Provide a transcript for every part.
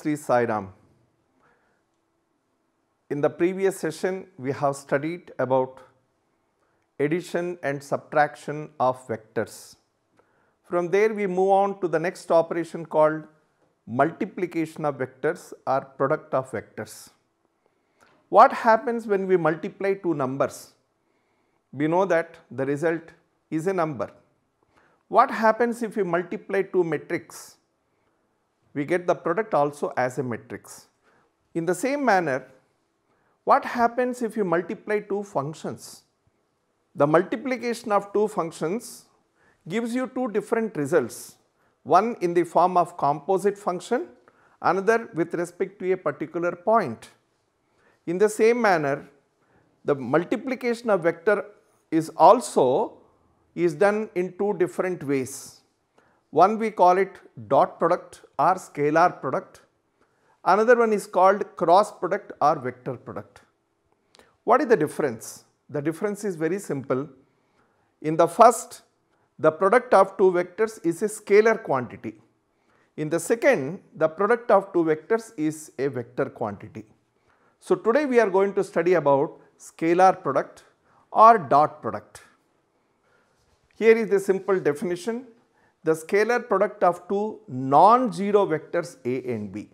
Sri In the previous session, we have studied about addition and subtraction of vectors. From there, we move on to the next operation called multiplication of vectors or product of vectors. What happens when we multiply two numbers? We know that the result is a number. What happens if we multiply two metrics? we get the product also as a matrix. In the same manner, what happens if you multiply two functions? The multiplication of two functions gives you two different results, one in the form of composite function, another with respect to a particular point. In the same manner, the multiplication of vector is also is done in two different ways. One we call it dot product or scalar product. Another one is called cross product or vector product. What is the difference? The difference is very simple. In the first, the product of two vectors is a scalar quantity. In the second, the product of two vectors is a vector quantity. So, today we are going to study about scalar product or dot product. Here is the simple definition the scalar product of two non-zero vectors A and B.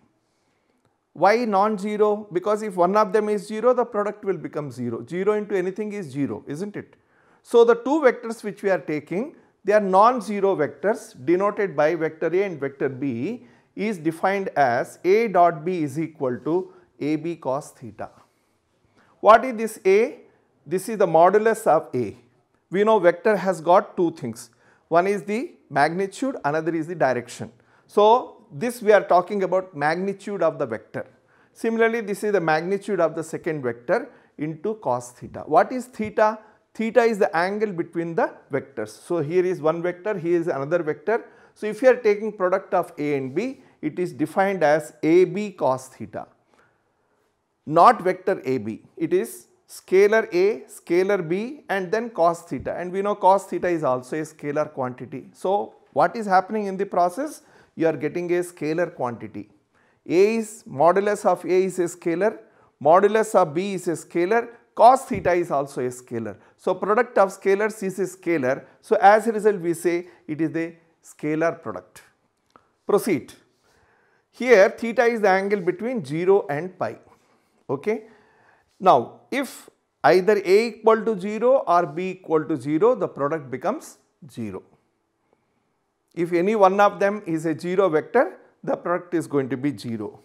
Why non-zero? Because if one of them is 0, the product will become 0. 0 into anything is 0, isn't it? So, the two vectors which we are taking, they are non-zero vectors denoted by vector A and vector B is defined as A dot B is equal to AB cos theta. What is this A? This is the modulus of A. We know vector has got two things. One is the magnitude, another is the direction. So, this we are talking about magnitude of the vector. Similarly, this is the magnitude of the second vector into cos theta. What is theta? Theta is the angle between the vectors. So, here is one vector, here is another vector. So, if you are taking product of A and B, it is defined as AB cos theta, not vector AB. It is scalar A, scalar B and then cos theta and we know cos theta is also a scalar quantity. So what is happening in the process? You are getting a scalar quantity. A is modulus of A is a scalar, modulus of B is a scalar, cos theta is also a scalar. So product of scalars is a scalar. So as a result we say it is a scalar product. Proceed. Here theta is the angle between 0 and pi. Okay. Now, if either A equal to 0 or B equal to 0, the product becomes 0. If any one of them is a 0 vector, the product is going to be 0.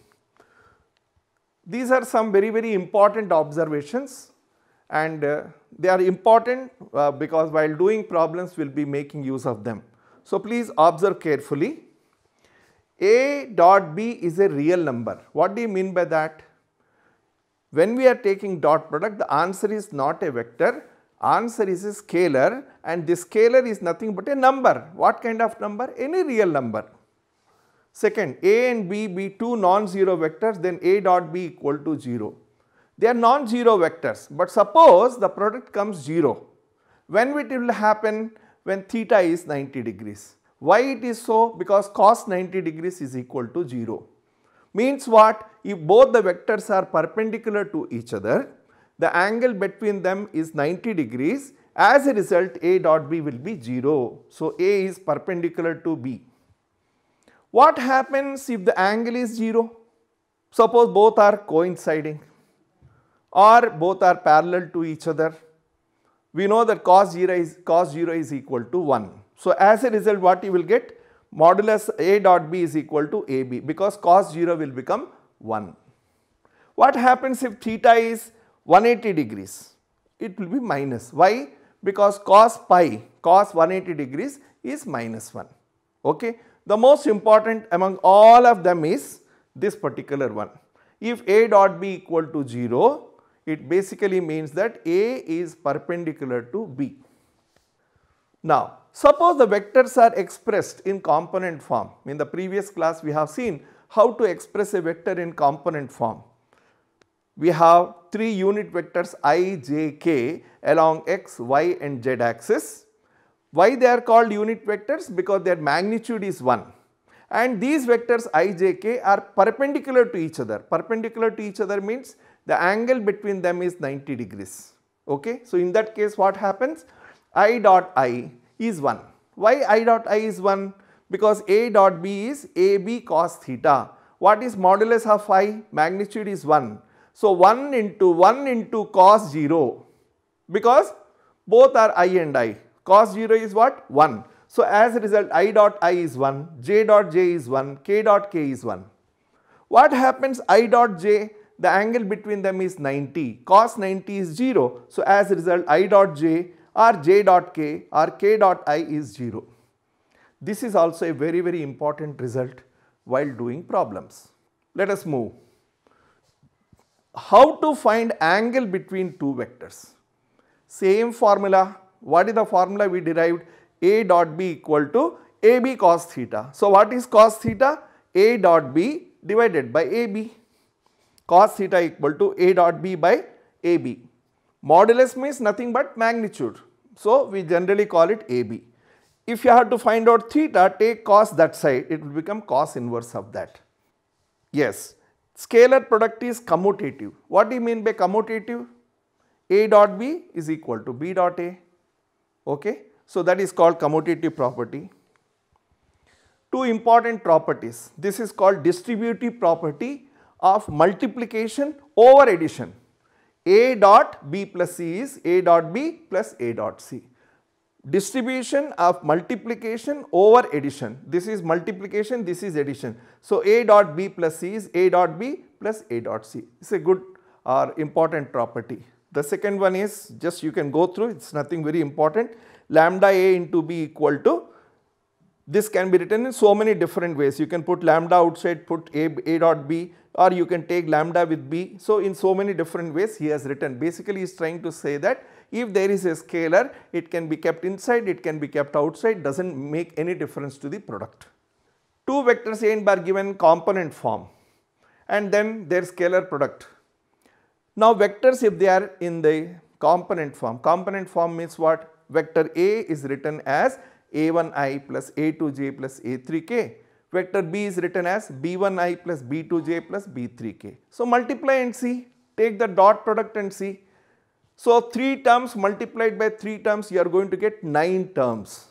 These are some very very important observations and uh, they are important uh, because while doing problems we will be making use of them. So, please observe carefully. A dot B is a real number. What do you mean by that? When we are taking dot product, the answer is not a vector, answer is a scalar and this scalar is nothing but a number. What kind of number? Any real number. Second, A and B be two non-zero vectors, then A dot B equal to 0. They are non-zero vectors, but suppose the product comes 0. When it will happen? When theta is 90 degrees. Why it is so? Because cos 90 degrees is equal to 0. Means what? If both the vectors are perpendicular to each other, the angle between them is 90 degrees. As a result, A dot B will be 0. So, A is perpendicular to B. What happens if the angle is 0? Suppose both are coinciding or both are parallel to each other. We know that cos 0 is, cos 0 is equal to 1. So, as a result what you will get? modulus A dot B is equal to AB because cos 0 will become 1. What happens if theta is 180 degrees? It will be minus. Why? Because cos pi, cos 180 degrees is minus 1. Okay. The most important among all of them is this particular one. If A dot B equal to 0, it basically means that A is perpendicular to B. Now, Suppose the vectors are expressed in component form. In the previous class we have seen how to express a vector in component form. We have 3 unit vectors i, j, k along x, y and z axis. Why they are called unit vectors? Because their magnitude is 1 and these vectors i, j, k are perpendicular to each other. Perpendicular to each other means the angle between them is 90 degrees. Okay? So, in that case what happens? i dot i is 1. Why i dot i is 1? Because a dot b is ab cos theta. What is modulus of i? Magnitude is 1. So 1 into 1 into cos 0 because both are i and i. Cos 0 is what? 1. So as a result i dot i is 1, j dot j is 1, k dot k is 1. What happens i dot j? The angle between them is 90. Cos 90 is 0. So as a result i dot j or j dot k or k dot i is 0. This is also a very very important result while doing problems. Let us move. How to find angle between two vectors? Same formula. What is the formula we derived? A dot b equal to AB cos theta. So, what is cos theta? A dot b divided by AB. Cos theta equal to A dot b by AB. Modulus means nothing but magnitude. So, we generally call it AB. If you have to find out theta, take cos that side, it will become cos inverse of that. Yes, scalar product is commutative. What do you mean by commutative? A dot B is equal to B dot A. Okay, so that is called commutative property. Two important properties. This is called distributive property of multiplication over addition. A dot B plus C is A dot B plus A dot C. Distribution of multiplication over addition. This is multiplication, this is addition. So, A dot B plus C is A dot B plus A dot C. It's a good or important property. The second one is just you can go through, it's nothing very important. Lambda A into B equal to this can be written in so many different ways. You can put lambda outside, put a, a dot b or you can take lambda with b. So, in so many different ways he has written. Basically, he is trying to say that if there is a scalar, it can be kept inside, it can be kept outside, does not make any difference to the product. Two vectors A and B are given component form and then their scalar product. Now, vectors if they are in the component form, component form means what? Vector A is written as a1i plus a2j plus a3k. Vector b is written as b1i plus b2j plus b3k. So multiply and see, take the dot product and see. So 3 terms multiplied by 3 terms you are going to get 9 terms.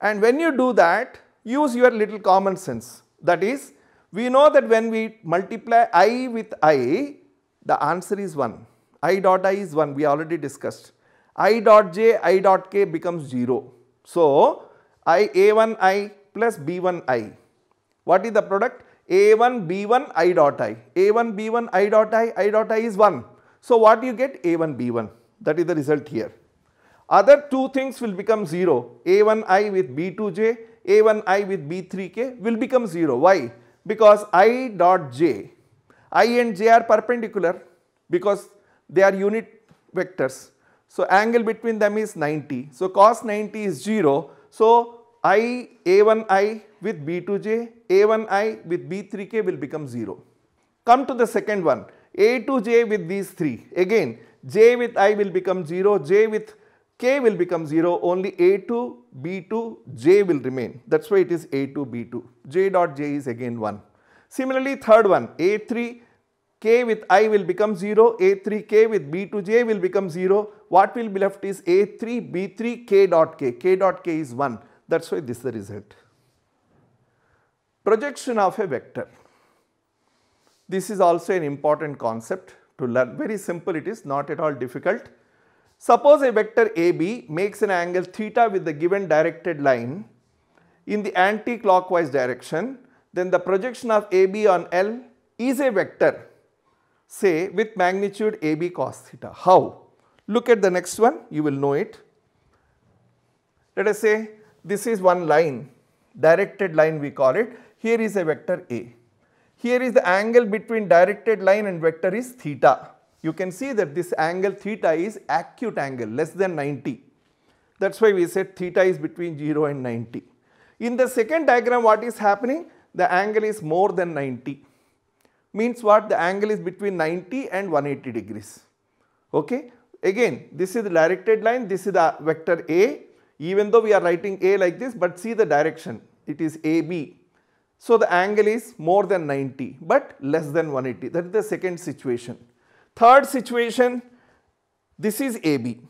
And when you do that, use your little common sense. That is, we know that when we multiply i with i, the answer is 1. i dot i is 1, we already discussed. i dot j, i dot k becomes 0. So, I A1i plus B1i. What is the product? A1 B1 i dot i. A1 B1 i dot i, i dot i is 1. So, what you get? A1 B1. That is the result here. Other two things will become 0. A1i with B2j, A1i with B3k will become 0. Why? Because i dot j, i and j are perpendicular because they are unit vectors. So angle between them is 90. So cos 90 is 0. So I A1i with B2j, A1i with B3k will become 0. Come to the second one, A2j with these three. Again, j with i will become 0, j with k will become 0, only A2, B2, j will remain. That's why it is A2, B2. j dot j is again 1. Similarly, third one, A3, k with i will become 0, a3k with b two j will become 0. What will be left is a3, b3, k dot k. k dot k is 1. That is why this is the result. Projection of a vector. This is also an important concept to learn. Very simple it is, not at all difficult. Suppose a vector AB makes an angle theta with the given directed line in the anti-clockwise direction, then the projection of AB on L is a vector say with magnitude AB cos theta. How? Look at the next one, you will know it. Let us say this is one line, directed line we call it. Here is a vector A. Here is the angle between directed line and vector is theta. You can see that this angle theta is acute angle, less than 90. That is why we said theta is between 0 and 90. In the second diagram, what is happening? The angle is more than 90 means what the angle is between 90 and 180 degrees. Okay. Again this is the directed line this is the vector A even though we are writing A like this but see the direction it is AB. So the angle is more than 90 but less than 180 that is the second situation. Third situation this is AB.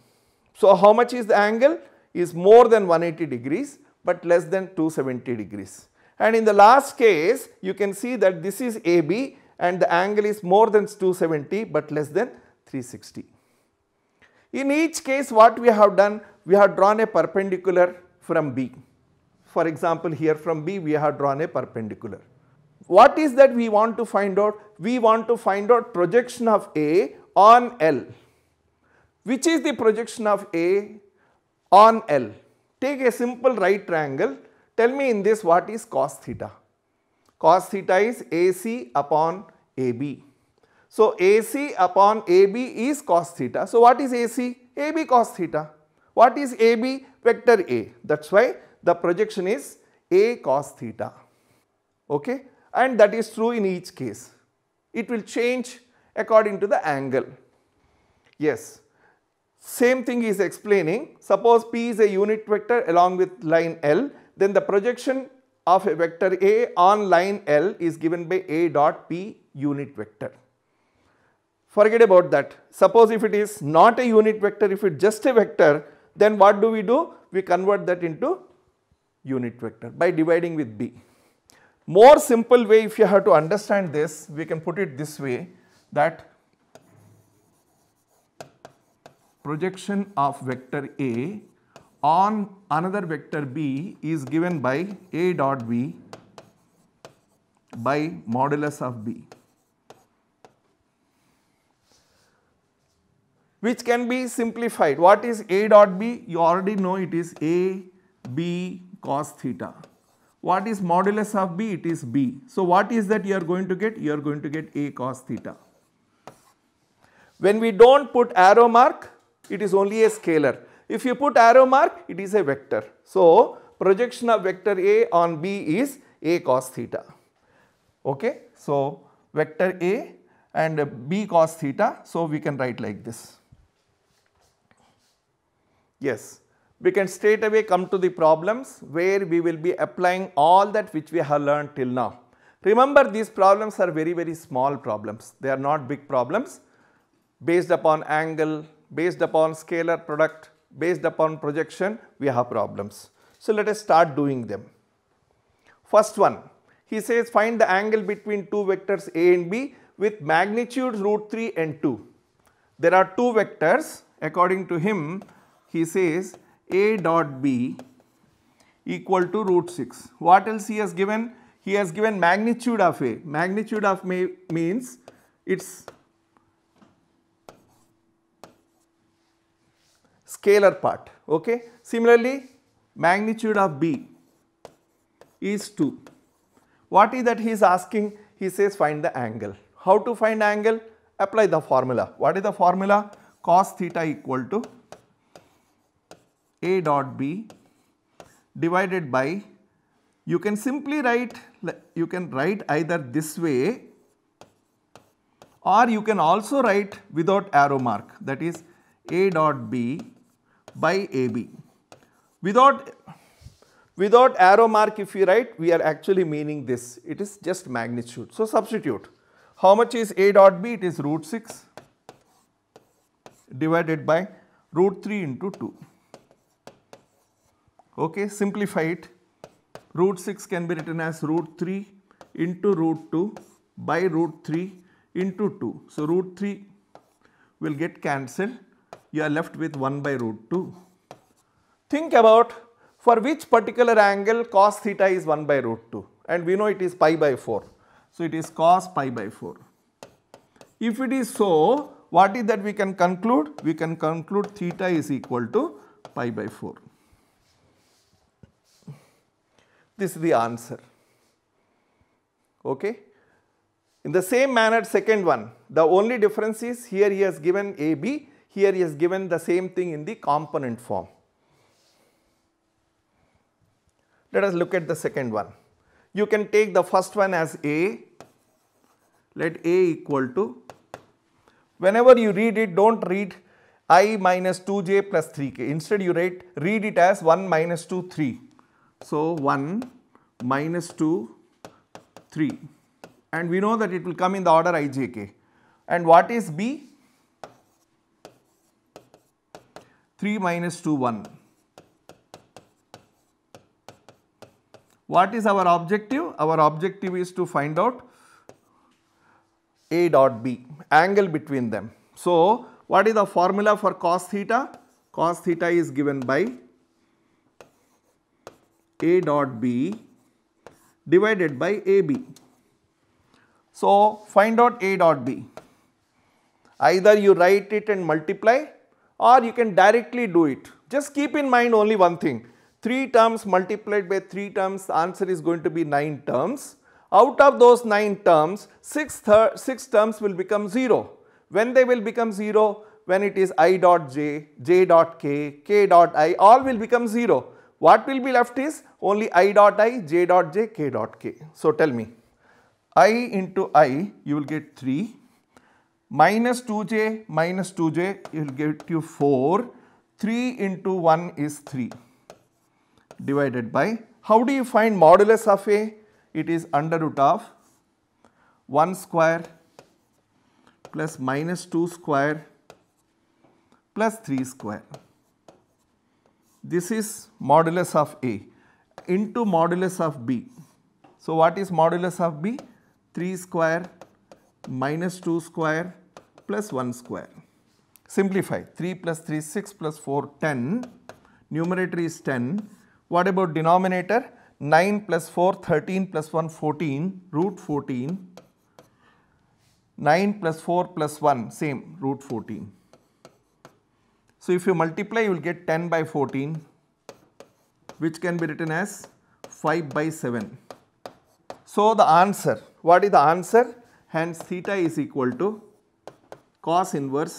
So how much is the angle is more than 180 degrees but less than 270 degrees. And in the last case you can see that this is AB and the angle is more than 270 but less than 360. In each case what we have done, we have drawn a perpendicular from B. For example, here from B we have drawn a perpendicular. What is that we want to find out? We want to find out projection of A on L. Which is the projection of A on L? Take a simple right triangle. Tell me in this what is cos theta? Cos theta is AC upon AB. So, AC upon AB is cos theta. So, what is AC? AB cos theta. What is AB? Vector A. That is why the projection is A cos theta. Okay? And that is true in each case. It will change according to the angle. Yes. Same thing is explaining. Suppose P is a unit vector along with line L. Then the projection of a vector A on line L is given by A dot P unit vector. Forget about that. Suppose if it is not a unit vector, if it is just a vector, then what do we do? We convert that into unit vector by dividing with b. More simple way if you have to understand this, we can put it this way that projection of vector A on another vector B is given by A dot B by modulus of B. which can be simplified. What is A dot B? You already know it is A, B cos theta. What is modulus of B? It is B. So, what is that you are going to get? You are going to get A cos theta. When we do not put arrow mark, it is only a scalar. If you put arrow mark, it is a vector. So, projection of vector A on B is A cos theta. Okay? So, vector A and B cos theta. So, we can write like this. Yes, we can straight away come to the problems where we will be applying all that which we have learned till now. Remember these problems are very very small problems, they are not big problems based upon angle, based upon scalar product, based upon projection we have problems. So, let us start doing them. First one, he says find the angle between two vectors A and B with magnitudes root 3 and 2. There are two vectors according to him he says A dot B equal to root 6. What else he has given? He has given magnitude of A. Magnitude of A means its scalar part. Okay. Similarly, magnitude of B is 2. What is that he is asking? He says find the angle. How to find angle? Apply the formula. What is the formula? Cos theta equal to a dot B divided by you can simply write you can write either this way or you can also write without arrow mark that is A dot B by AB. Without, without arrow mark if you write we are actually meaning this it is just magnitude. So substitute how much is A dot B it is root 6 divided by root 3 into 2. Okay, simplify it. Root 6 can be written as root 3 into root 2 by root 3 into 2. So, root 3 will get cancelled. You are left with 1 by root 2. Think about for which particular angle cos theta is 1 by root 2 and we know it is pi by 4. So, it is cos pi by 4. If it is so, what is that we can conclude? We can conclude theta is equal to pi by 4. this is the answer. Okay. In the same manner second one, the only difference is here he has given AB, here he has given the same thing in the component form. Let us look at the second one. You can take the first one as A, let A equal to, whenever you read it do not read I minus 2J plus 3K, instead you write, read it as 1 minus 2, 3. So 1 minus 2 3 and we know that it will come in the order ijk. And what is b? 3 minus 2 1. What is our objective? Our objective is to find out A dot B, angle between them. So, what is the formula for cos theta? Cos theta is given by a dot B divided by AB. So find out A dot B. Either you write it and multiply or you can directly do it. Just keep in mind only one thing. 3 terms multiplied by 3 terms answer is going to be 9 terms. Out of those 9 terms 6, 6 terms will become 0. When they will become 0 when it is i dot j, j dot k, k dot i all will become 0. What will be left is only i dot i, j dot j, k dot k. So tell me, i into i, you will get 3, minus 2j minus 2j, you will get you 4, 3 into 1 is 3 divided by, how do you find modulus of a? It is under root of 1 square plus minus 2 square plus 3 square this is modulus of A into modulus of B. So, what is modulus of B? 3 square minus 2 square plus 1 square. Simplify 3 plus 3 6 plus 4 10 numerator is 10. What about denominator? 9 plus 4 13 plus 1 14 root 14 9 plus 4 plus 1 same root 14. So if you multiply, you will get 10 by 14, which can be written as 5 by 7. So the answer, what is the answer? Hence theta is equal to cos inverse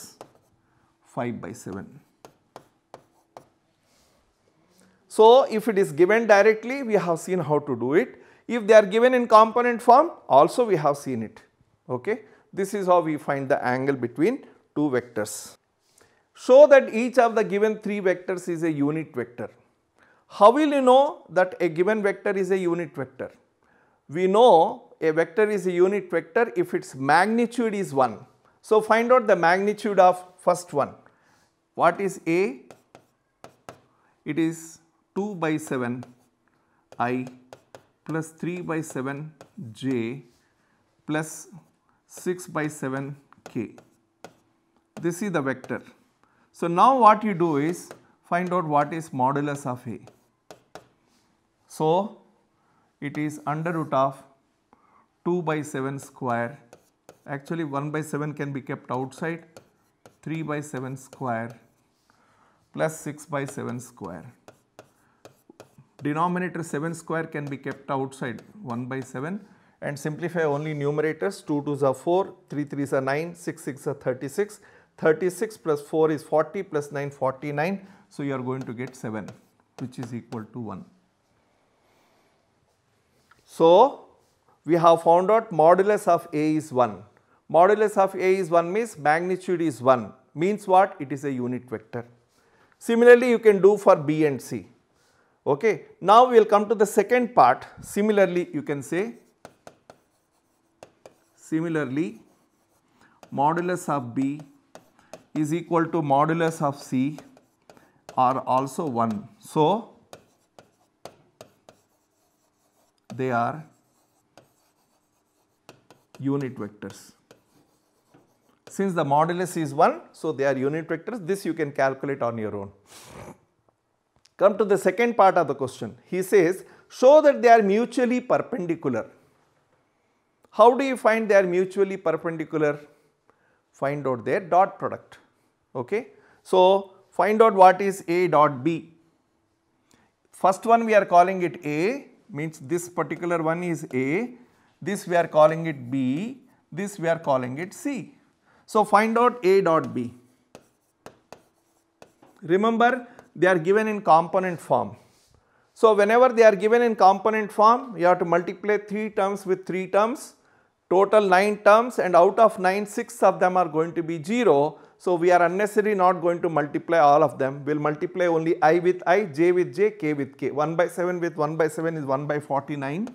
5 by 7. So if it is given directly, we have seen how to do it. If they are given in component form, also we have seen it. Okay. This is how we find the angle between two vectors. Show that each of the given three vectors is a unit vector. How will you know that a given vector is a unit vector? We know a vector is a unit vector if its magnitude is 1. So, find out the magnitude of first one. What is A? It is 2 by 7 I plus 3 by 7 J plus 6 by 7 K. This is the vector. So now what you do is find out what is modulus of A. So it is under root of 2 by 7 square actually 1 by 7 can be kept outside 3 by 7 square plus 6 by 7 square. Denominator 7 square can be kept outside 1 by 7 and simplify only numerators 2 2s are 4, 3 3s are 9, 6 6 are 36 36 plus 4 is 40 plus 9 49. So you are going to get 7 which is equal to 1. So we have found out modulus of A is 1. Modulus of A is 1 means magnitude is 1 means what? It is a unit vector. Similarly, you can do for B and C. Okay. Now we will come to the second part. Similarly, you can say similarly modulus of B is equal to modulus of C are also 1. So, they are unit vectors. Since the modulus is 1, so they are unit vectors. This you can calculate on your own. Come to the second part of the question. He says, show that they are mutually perpendicular. How do you find they are mutually perpendicular? Find out their dot product. Okay. So, find out what is A dot B. First one we are calling it A means this particular one is A, this we are calling it B, this we are calling it C. So, find out A dot B. Remember they are given in component form. So, whenever they are given in component form, you have to multiply 3 terms with 3 terms, total 9 terms and out of 9, 6 of them are going to be 0. So we are unnecessarily not going to multiply all of them. We will multiply only i with i, j with j, k with k. 1 by 7 with 1 by 7 is 1 by 49.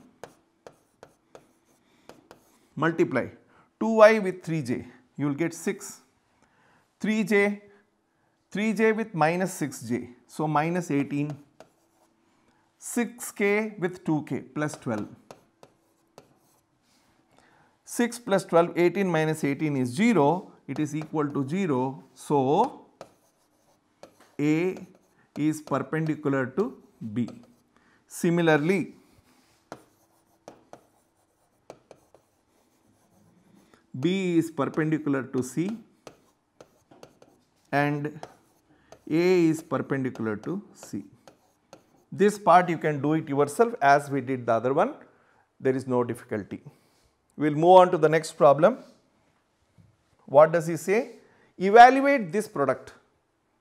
Multiply 2i with 3j, you will get 6. 3j, 3j with minus 6j, so minus 18. 6k with 2k plus 12. 6 plus 12, 18 minus 18 is 0 it is equal to 0. So, A is perpendicular to B. Similarly, B is perpendicular to C and A is perpendicular to C. This part you can do it yourself as we did the other one, there is no difficulty. We will move on to the next problem. What does he say? Evaluate this product.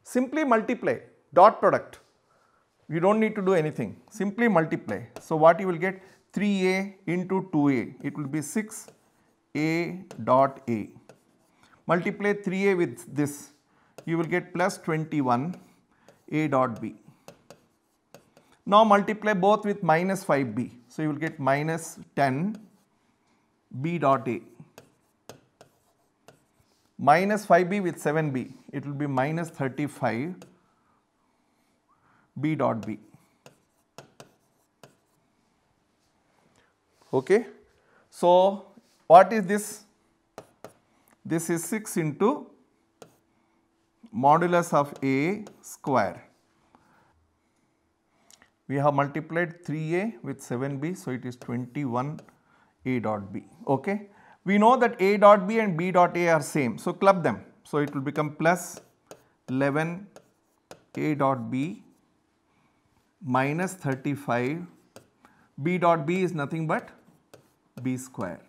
Simply multiply dot product. You don't need to do anything. Simply multiply. So what you will get? 3a into 2a. It will be 6a dot a. Multiply 3a with this. You will get plus 21 a dot b. Now multiply both with minus 5b. So you will get minus 10 b dot a minus 5b with 7b, it will be minus 35 b dot b. Okay. So, what is this? This is 6 into modulus of a square. We have multiplied 3a with 7b, so it is 21 a dot b. Okay. We know that A dot B and B dot A are same. So club them. So it will become plus 11 A dot B minus 35 B dot B is nothing but B square.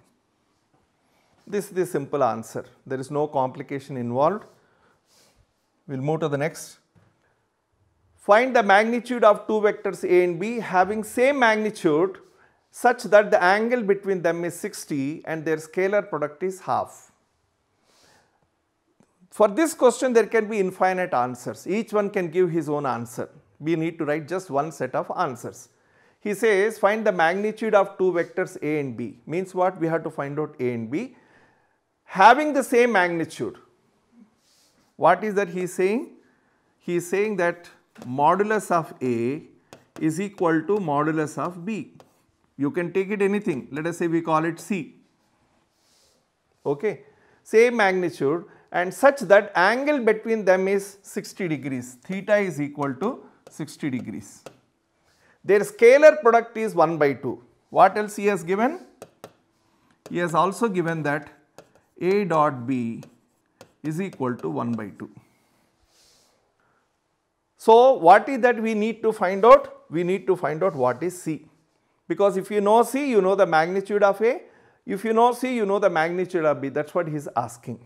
This is the simple answer. There is no complication involved. We will move to the next. Find the magnitude of two vectors A and B having same magnitude such that the angle between them is 60 and their scalar product is half. For this question there can be infinite answers, each one can give his own answer. We need to write just one set of answers. He says find the magnitude of two vectors A and B, means what we have to find out A and B having the same magnitude. What is that he is saying? He is saying that modulus of A is equal to modulus of B. You can take it anything. Let us say we call it C. Okay. Same magnitude and such that angle between them is 60 degrees. Theta is equal to 60 degrees. Their scalar product is 1 by 2. What else he has given? He has also given that A dot B is equal to 1 by 2. So, what is that we need to find out? We need to find out what is C because if you know C, you know the magnitude of A. If you know C, you know the magnitude of B. That's what he is asking.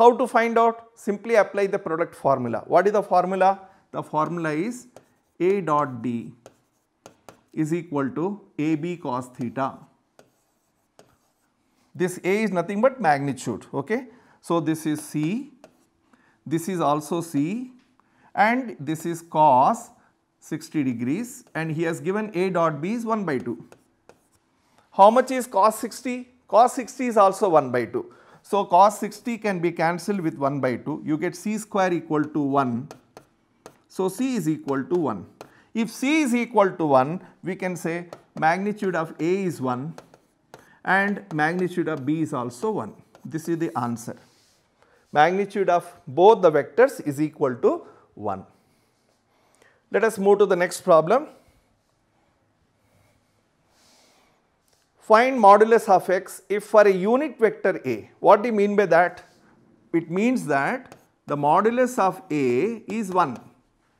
How to find out? Simply apply the product formula. What is the formula? The formula is A dot D is equal to AB cos theta. This A is nothing but magnitude. Okay. So, this is C, this is also C and this is cos 60 degrees and he has given A dot B is 1 by 2. How much is cos 60? Cos 60 is also 1 by 2. So, cos 60 can be cancelled with 1 by 2. You get C square equal to 1. So, C is equal to 1. If C is equal to 1, we can say magnitude of A is 1 and magnitude of B is also 1. This is the answer. Magnitude of both the vectors is equal to 1. Let us move to the next problem. Find modulus of x if for a unit vector A. What do you mean by that? It means that the modulus of A is 1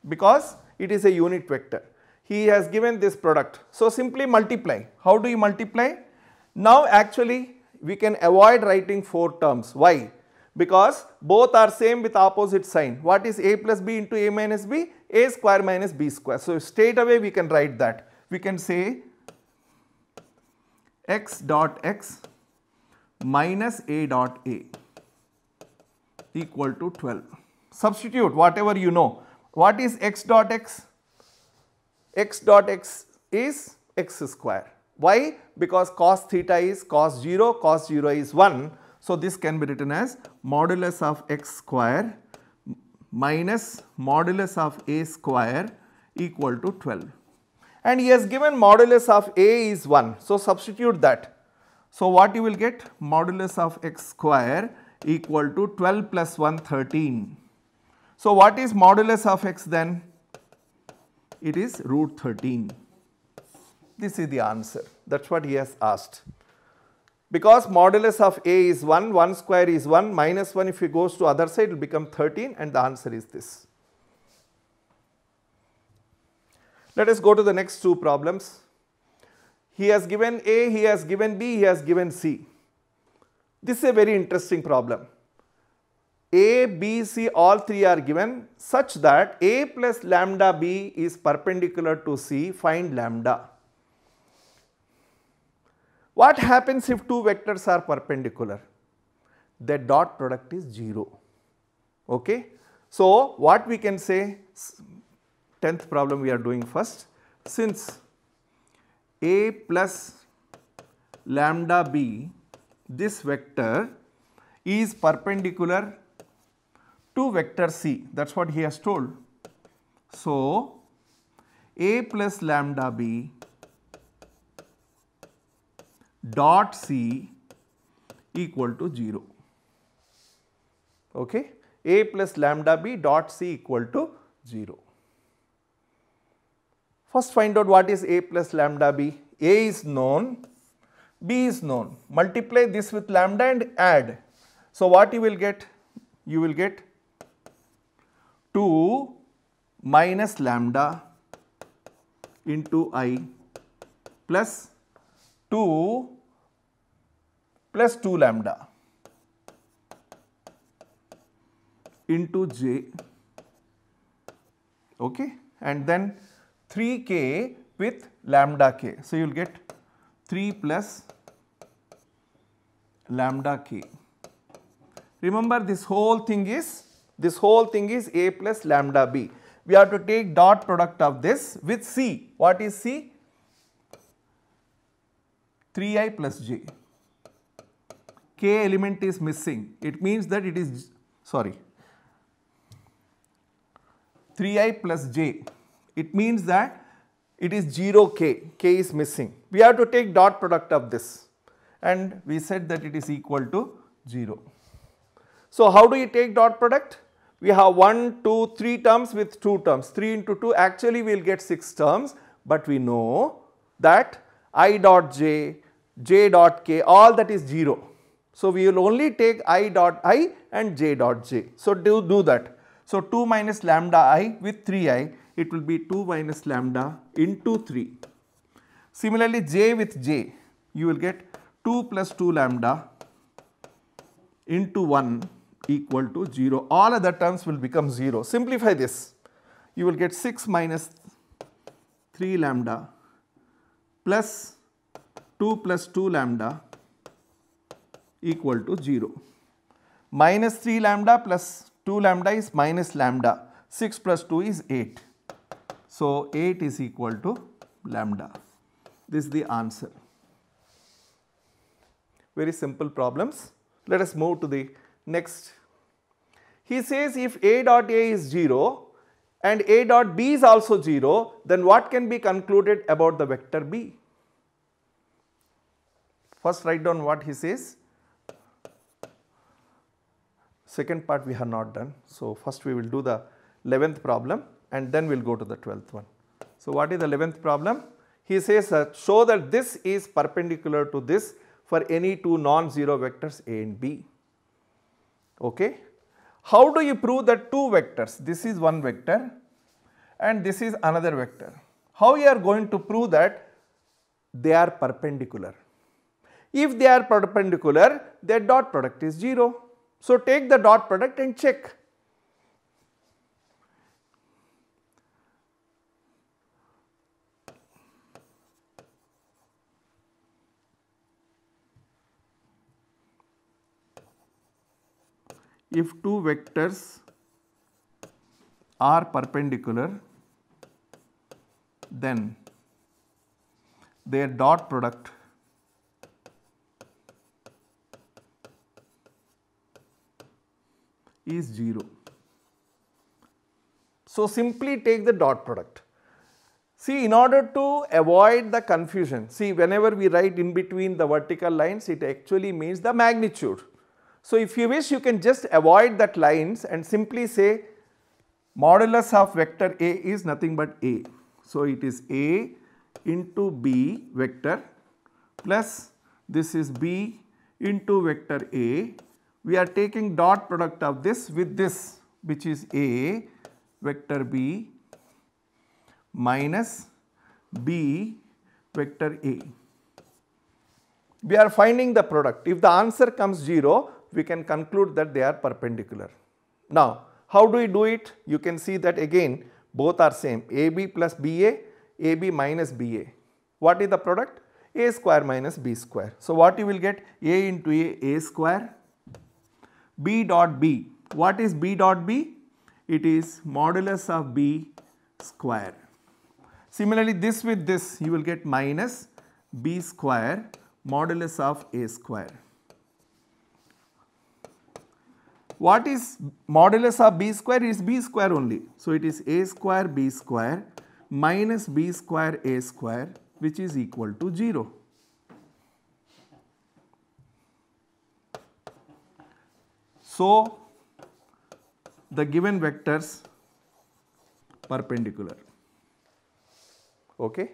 because it is a unit vector. He has given this product. So simply multiply. How do you multiply? Now actually we can avoid writing 4 terms. Why? because both are same with opposite sign. What is a plus b into a minus b? a square minus b square. So straight away we can write that. We can say x dot x minus a dot a equal to 12. Substitute whatever you know. What is x dot x? x dot x is x square. Why? Because cos theta is cos 0, cos 0 is 1. So, this can be written as modulus of x square minus modulus of a square equal to 12. And he has given modulus of a is 1. So, substitute that. So, what you will get modulus of x square equal to 12 plus 1 13. So, what is modulus of x then? It is root 13. This is the answer. That is what he has asked. Because modulus of A is 1, 1 square is 1, minus 1 if it goes to other side it will become 13 and the answer is this. Let us go to the next two problems. He has given A, he has given B, he has given C. This is a very interesting problem. A, B, C all three are given such that A plus lambda B is perpendicular to C, find lambda. What happens if two vectors are perpendicular? The dot product is 0. Okay. So, what we can say 10th problem we are doing first since a plus lambda b this vector is perpendicular to vector c that is what he has told. So, a plus lambda b dot C equal to 0. Okay. A plus lambda B dot C equal to 0. First find out what is A plus lambda B. A is known, B is known. Multiply this with lambda and add. So what you will get? You will get 2 minus lambda into I plus 2 plus 2 lambda into j okay and then 3k with lambda k. So, you will get 3 plus lambda k. Remember this whole thing is this whole thing is a plus lambda b. We have to take dot product of this with c. What is c? 3i plus j k element is missing, it means that it is, sorry, 3i plus j. It means that it is 0 k, k is missing. We have to take dot product of this and we said that it is equal to 0. So, how do you take dot product? We have 1, 2, 3 terms with 2 terms, 3 into 2 actually we will get 6 terms, but we know that i dot j, j dot k all that is 0. So, we will only take i dot i and j dot j. So, do, do that. So, 2 minus lambda i with 3i, it will be 2 minus lambda into 3. Similarly, j with j, you will get 2 plus 2 lambda into 1 equal to 0. All other terms will become 0. Simplify this. You will get 6 minus 3 lambda plus 2 plus 2 lambda equal to 0. Minus 3 lambda plus 2 lambda is minus lambda. 6 plus 2 is 8. So, 8 is equal to lambda. This is the answer. Very simple problems. Let us move to the next. He says if A dot A is 0 and A dot B is also 0, then what can be concluded about the vector B? First write down what he says second part we have not done. So, first we will do the 11th problem and then we will go to the 12th one. So, what is the 11th problem? He says uh, show that this is perpendicular to this for any two non-zero vectors A and B. Okay. How do you prove that two vectors? This is one vector and this is another vector. How you are going to prove that they are perpendicular? If they are perpendicular, their dot product is 0. So take the dot product and check. If two vectors are perpendicular, then their dot product is 0. So, simply take the dot product. See in order to avoid the confusion, see whenever we write in between the vertical lines it actually means the magnitude. So, if you wish you can just avoid that lines and simply say modulus of vector A is nothing but A. So, it is A into B vector plus this is B into vector A we are taking dot product of this with this which is A vector B minus B vector A. We are finding the product. If the answer comes 0, we can conclude that they are perpendicular. Now, how do we do it? You can see that again both are same AB plus BA, AB minus BA. What is the product? A square minus B square. So, what you will get? A into A, A square B dot B. What is B dot B? It is modulus of B square. Similarly, this with this you will get minus B square modulus of A square. What is modulus of B square? It is B square only. So, it is A square B square minus B square A square which is equal to 0. So, the given vectors perpendicular. Okay.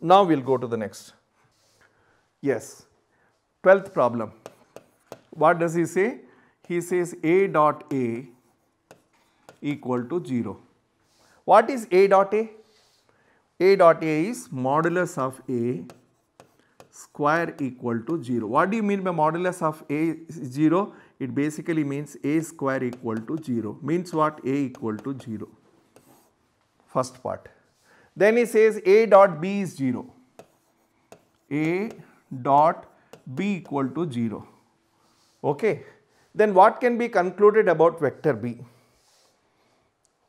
Now we will go to the next. Yes, 12th problem. What does he say? He says A dot A equal to 0. What is A dot A? A dot A is modulus of A square equal to 0. What do you mean by modulus of A 0? it basically means a square equal to 0 means what a equal to 0 first part. Then he says a dot b is 0 a dot b equal to 0 okay. Then what can be concluded about vector b?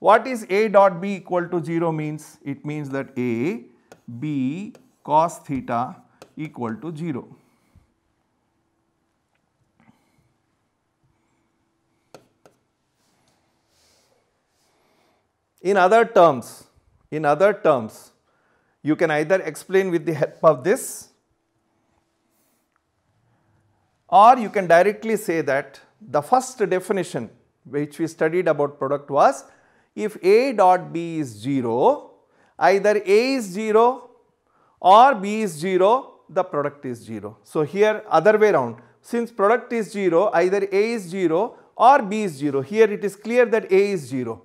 What is a dot b equal to 0 means? It means that a b cos theta equal to 0. In other terms, in other terms, you can either explain with the help of this or you can directly say that the first definition which we studied about product was if A dot B is 0, either A is 0 or B is 0, the product is 0. So, here other way round, since product is 0, either A is 0 or B is 0. Here it is clear that A is 0.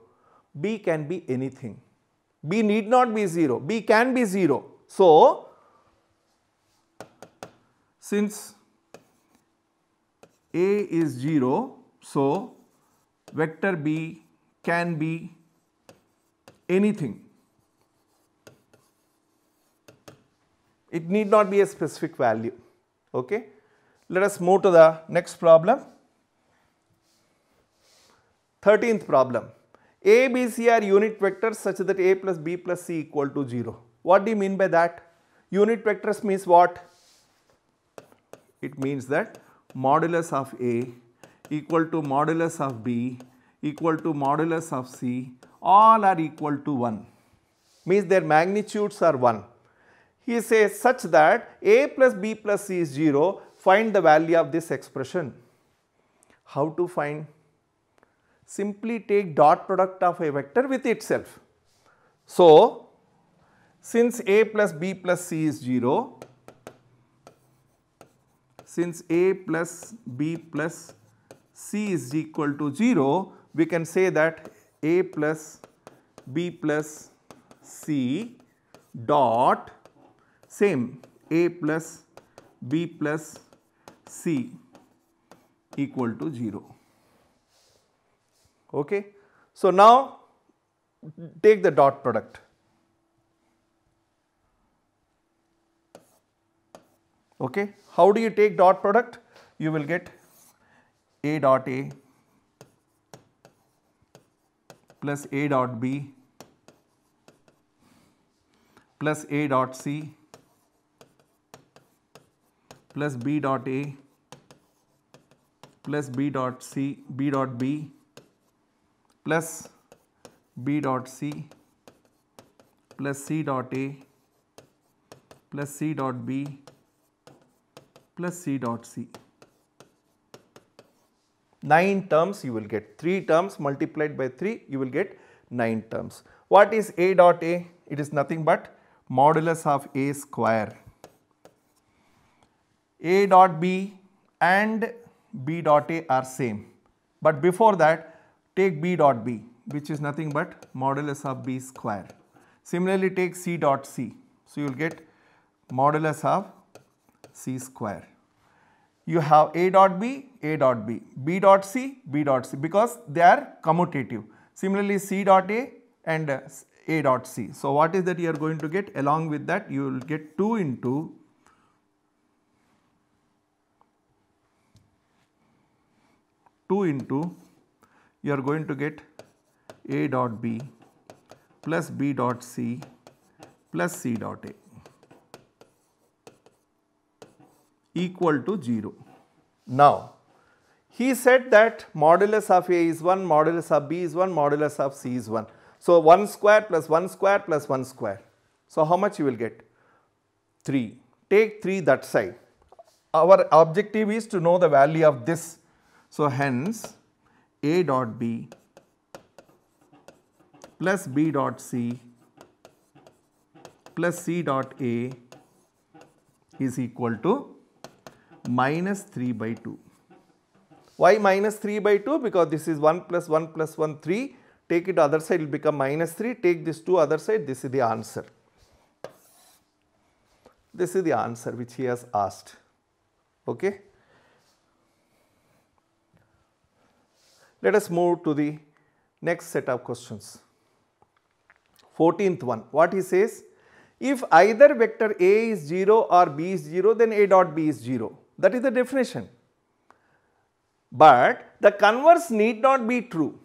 B can be anything. B need not be 0. B can be 0. So, since A is 0, so vector B can be anything. It need not be a specific value. Okay. Let us move to the next problem. 13th problem. A, B, C are unit vectors such that A plus B plus C equal to 0. What do you mean by that? Unit vectors means what? It means that modulus of A equal to modulus of B equal to modulus of C all are equal to 1 means their magnitudes are 1. He says such that A plus B plus C is 0 find the value of this expression. How to find? simply take dot product of a vector with itself. So, since a plus b plus c is 0, since a plus b plus c is equal to 0, we can say that a plus b plus c dot same a plus b plus c equal to 0 okay. So now take the dot product. Okay. How do you take dot product? You will get A dot A plus A dot B plus A dot C plus B dot A plus B dot C, B dot B plus B dot C plus C dot A plus C dot B plus C dot C. 9 terms you will get 3 terms multiplied by 3 you will get 9 terms. What is A dot A? It is nothing but modulus of A square. A dot B and B dot A are same. But before that take B dot B which is nothing but modulus of B square. Similarly take C dot C. So you will get modulus of C square. You have A dot B, A dot B, B dot C, B dot C because they are commutative. Similarly C dot A and uh, A dot C. So what is that you are going to get along with that you will get 2 into two into you are going to get A dot B plus B dot C plus C dot A equal to 0. Now, he said that modulus of A is 1, modulus of B is 1, modulus of C is 1. So, 1 square plus 1 square plus 1 square. So, how much you will get? 3. Take 3 that side. Our objective is to know the value of this. So, hence a dot B plus B dot C plus C dot A is equal to minus 3 by 2. Why minus 3 by 2? Because this is 1 plus 1 plus 1 3 take it other side will become minus 3 take this to other side this is the answer. This is the answer which he has asked. Okay. Let us move to the next set of questions. 14th one, what he says? If either vector A is 0 or B is 0, then A dot B is 0. That is the definition. But the converse need not be true.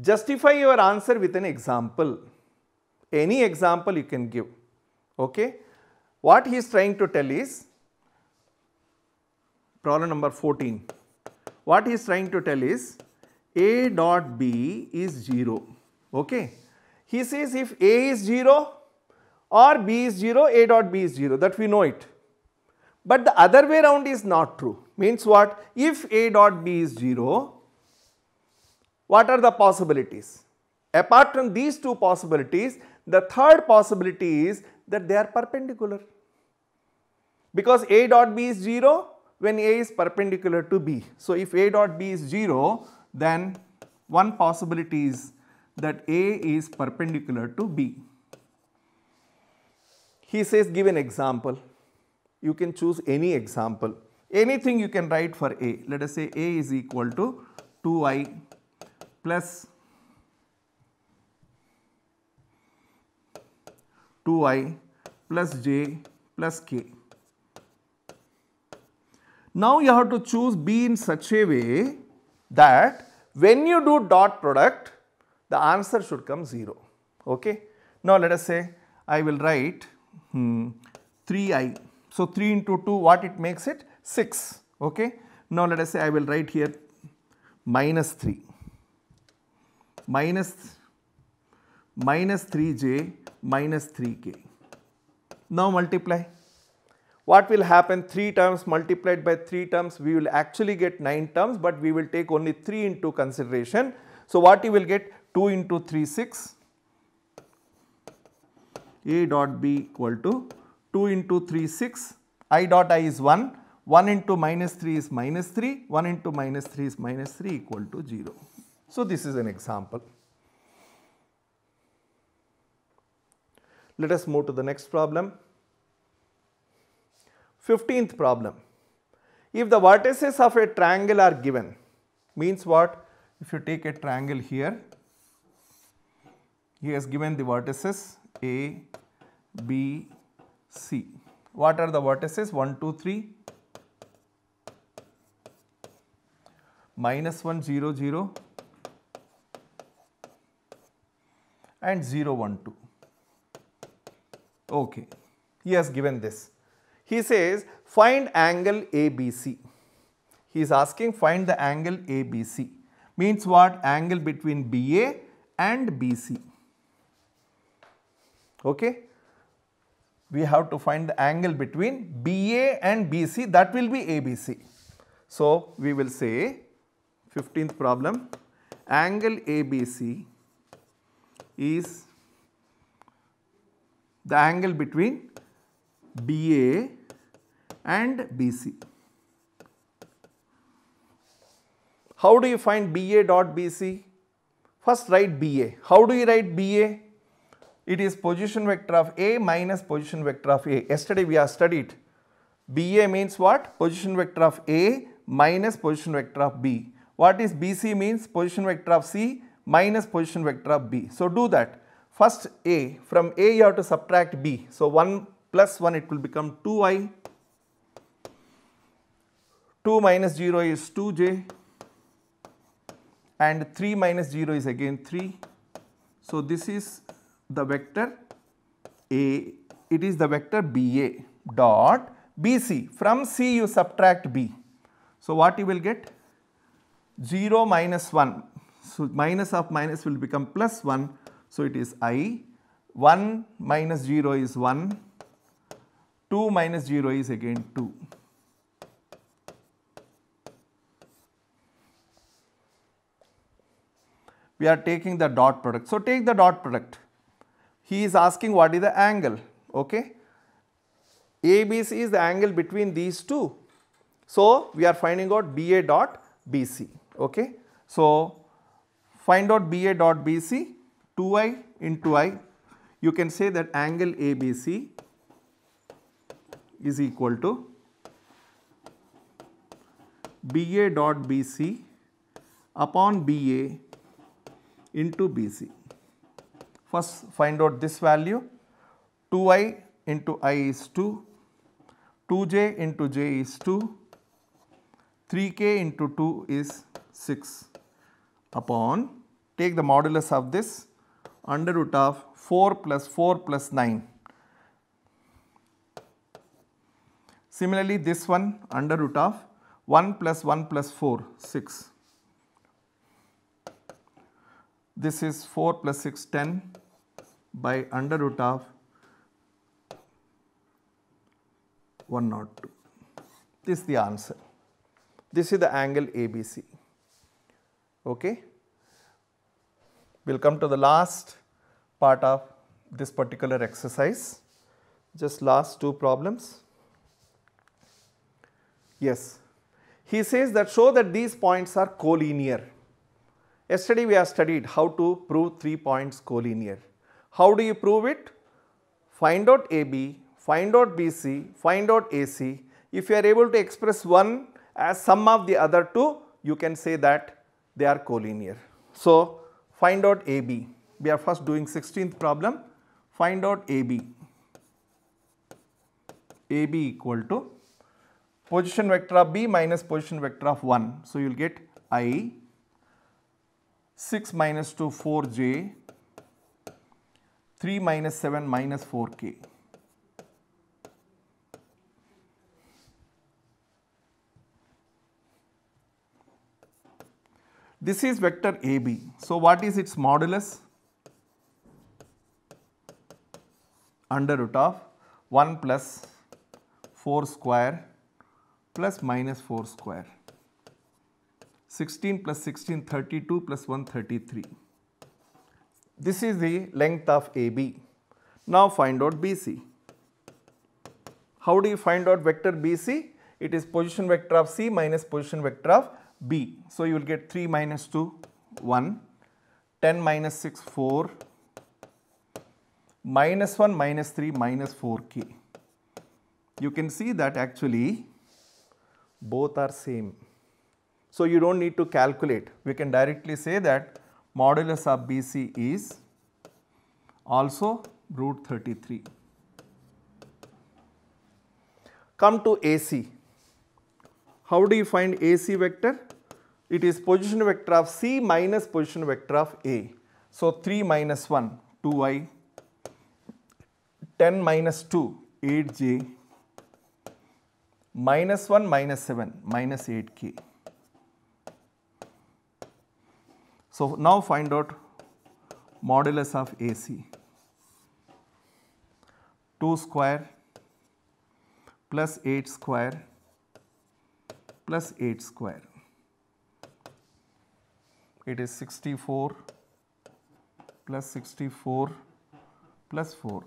Justify your answer with an example. Any example you can give. Okay. What he is trying to tell is problem number 14 what he is trying to tell is A dot B is 0. Okay. He says if A is 0 or B is 0, A dot B is 0 that we know it. But the other way around is not true. Means what? If A dot B is 0, what are the possibilities? Apart from these two possibilities, the third possibility is that they are perpendicular. Because A dot B is 0, when A is perpendicular to B. So if A dot B is 0, then one possibility is that A is perpendicular to B. He says give an example. You can choose any example. Anything you can write for A. Let us say A is equal to 2i plus 2i plus j plus k. Now you have to choose B in such a way that when you do dot product, the answer should come 0. Okay. Now let us say I will write hmm, 3i. So 3 into 2 what it makes it? 6. Okay. Now let us say I will write here minus 3 minus minus 3j minus 3k. Now multiply what will happen 3 terms multiplied by 3 terms we will actually get 9 terms but we will take only 3 into consideration. So, what you will get 2 into 3 6 A dot B equal to 2 into 3 6 I dot I is 1 1 into minus 3 is minus 3 1 into minus 3 is minus 3 equal to 0. So, this is an example. Let us move to the next problem. 15th problem. If the vertices of a triangle are given, means what? If you take a triangle here, he has given the vertices A, B, C. What are the vertices? 1, 2, 3, minus 1, 0, 0 and 0, 1, 2. Okay, he has given this. He says find angle ABC. He is asking find the angle ABC. Means what? Angle between BA and BC. Okay. We have to find the angle between BA and BC that will be ABC. So, we will say 15th problem angle ABC is the angle between BA and BC. How do you find BA dot BC? First write BA. How do you write BA? It is position vector of A minus position vector of A. Yesterday we have studied BA means what? Position vector of A minus position vector of B. What is BC means? Position vector of C minus position vector of B. So do that. First A, from A you have to subtract B. So one plus 1 it will become 2i 2 minus 0 is 2j and 3 minus 0 is again 3. So, this is the vector A, it is the vector BA dot BC. From C you subtract B. So, what you will get? 0 minus 1. So, minus of minus will become plus 1. So, it is I. 1 minus 0 is 1. 2 minus 0 is again 2. We are taking the dot product. So take the dot product. He is asking what is the angle, okay? ABC is the angle between these two. So we are finding out BA dot BC, okay? So find out BA dot BC, 2i into i. You can say that angle ABC is equal to BA dot BC upon BA into BC. First find out this value 2i into i is 2, 2j into j is 2, 3k into 2 is 6 upon take the modulus of this under root of 4 plus 4 plus 9 Similarly, this one under root of 1 plus 1 plus 4, 6. This is 4 plus 6, 10 by under root of 102. This is the answer. This is the angle ABC. Okay. We will come to the last part of this particular exercise. Just last two problems. Yes. He says that show that these points are collinear. Yesterday we have studied how to prove three points collinear. How do you prove it? Find out AB, find out BC, find out AC. If you are able to express one as sum of the other two, you can say that they are collinear. So, find out AB. We are first doing 16th problem. Find out AB. AB equal to position vector of B minus position vector of 1. So, you will get I 6 minus 2 4j 3 minus 7 minus 4k. This is vector AB. So, what is its modulus? Under root of 1 plus 4 square plus minus 4 square. 16 plus 16, 32 plus 133. This is the length of AB. Now find out BC. How do you find out vector BC? It is position vector of C minus position vector of B. So you will get 3 minus 2, 1, 10 minus 6, 4, minus 1, minus 3, minus 4k. You can see that actually both are same. So you do not need to calculate, we can directly say that modulus of BC is also root 33. Come to AC. How do you find AC vector? It is position vector of C minus position vector of A. So 3 minus 1, 2i, 10 minus 2, 8j minus 1 minus 7 minus 8k. So, now find out modulus of AC 2 square plus 8 square plus 8 square. It is 64 plus 64 plus 4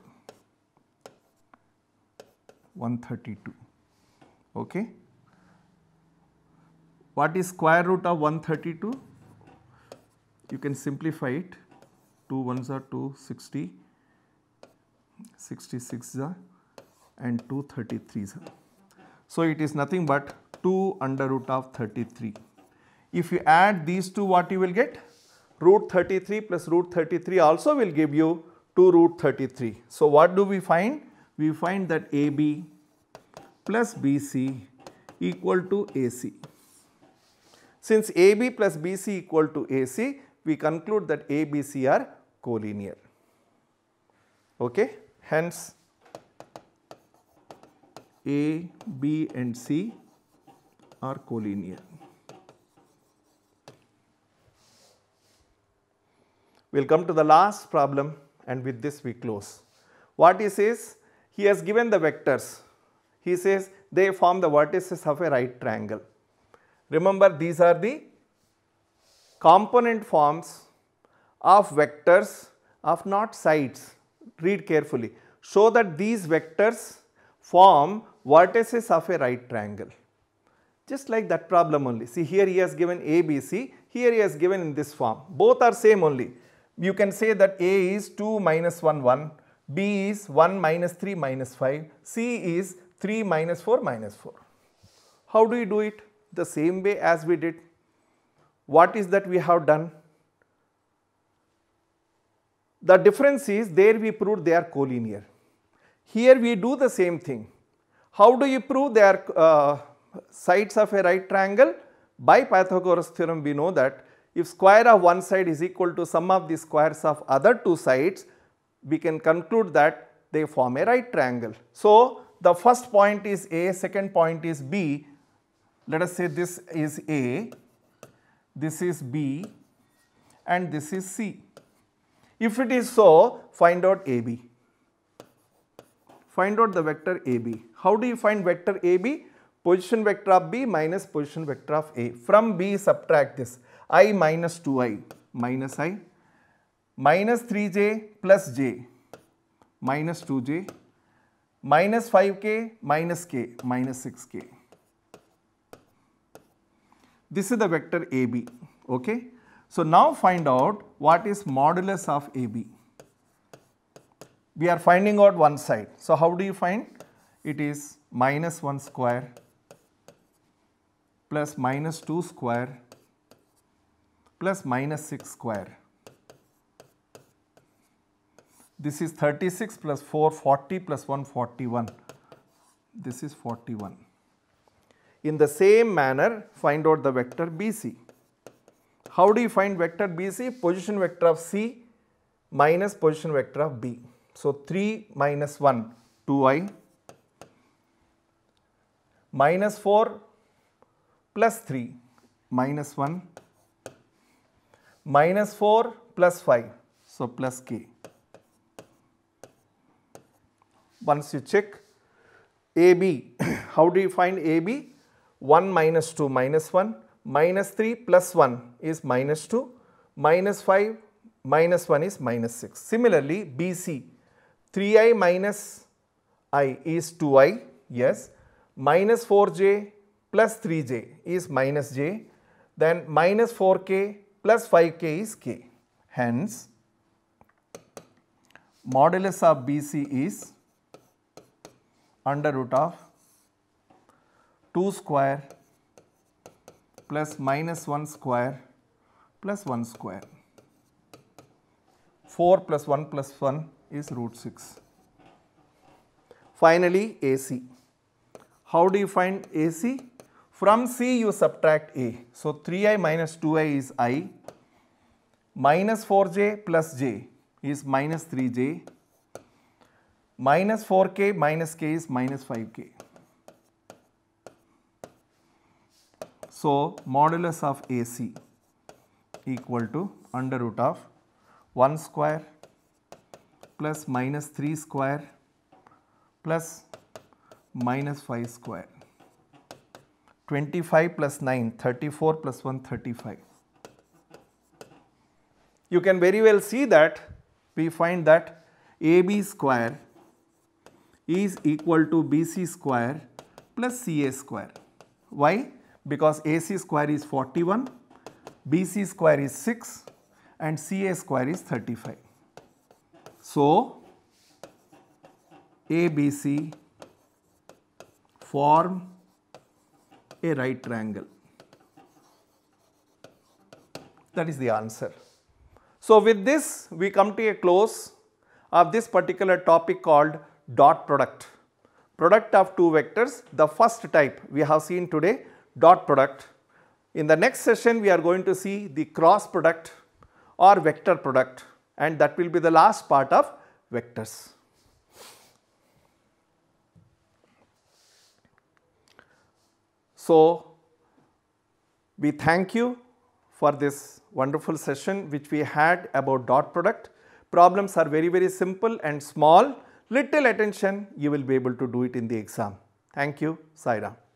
132 okay. What is square root of 132? You can simplify it 2 ones are 260, 66 are and 233 So, it is nothing but 2 under root of 33. If you add these two what you will get? Root 33 plus root 33 also will give you 2 root 33. So, what do we find? We find that AB plus BC equal to AC. Since AB plus BC equal to AC, we conclude that ABC are collinear. Okay? Hence, A, B and C are collinear. We will come to the last problem and with this we close. What he says, he has given the vectors he says they form the vertices of a right triangle. Remember these are the component forms of vectors of not sides. Read carefully. Show that these vectors form vertices of a right triangle. Just like that problem only. See here he has given A, B, C. Here he has given in this form. Both are same only. You can say that A is 2 minus 1, 1. B is 1 minus 3 minus 5. C is 3 minus 4 minus 4. How do we do it? The same way as we did. What is that we have done? The difference is there we proved they are collinear. Here we do the same thing. How do you prove they are uh, sides of a right triangle? By Pythagoras theorem we know that if square of one side is equal to sum of the squares of other two sides, we can conclude that they form a right triangle. So, the first point is A, second point is B. Let us say this is A, this is B and this is C. If it is so, find out AB. Find out the vector AB. How do you find vector AB? Position vector of B minus position vector of A. From B subtract this i minus 2i minus i minus 3j plus j minus 2j minus 5k minus k minus 6k. This is the vector AB. Okay. So now find out what is modulus of AB. We are finding out one side. So how do you find? It is minus 1 square plus minus 2 square plus minus 6 square. This is 36 plus 4, 40 plus 1, 41. This is 41. In the same manner, find out the vector BC. How do you find vector BC? Position vector of C minus position vector of B. So, 3 minus 1, 2i minus 4 plus 3 minus 1 minus 4 plus 5. So, plus k. once you check AB, how do you find AB? 1 minus 2 minus 1, minus 3 plus 1 is minus 2, minus 5 minus 1 is minus 6. Similarly, BC 3i minus i is 2i, yes, minus 4j plus 3j is minus j, then minus 4k plus 5k is k. Hence, modulus of BC is under root of 2 square plus minus 1 square plus 1 square. 4 plus 1 plus 1 is root 6. Finally, AC. How do you find AC? From C you subtract A. So, 3i minus 2i is i, minus 4j plus j is minus 3j minus 4k minus k is minus 5k. So, modulus of AC equal to under root of 1 square plus minus 3 square plus minus 5 square. 25 plus 9, 34 plus 1, 35. You can very well see that we find that AB square is equal to BC square plus CA square. Why? Because AC square is 41, BC square is 6 and CA square is 35. So, ABC form a right triangle. That is the answer. So, with this we come to a close of this particular topic called dot product. Product of two vectors, the first type we have seen today, dot product. In the next session, we are going to see the cross product or vector product and that will be the last part of vectors. So, we thank you for this wonderful session which we had about dot product. Problems are very very simple and small little attention, you will be able to do it in the exam. Thank you, Saira.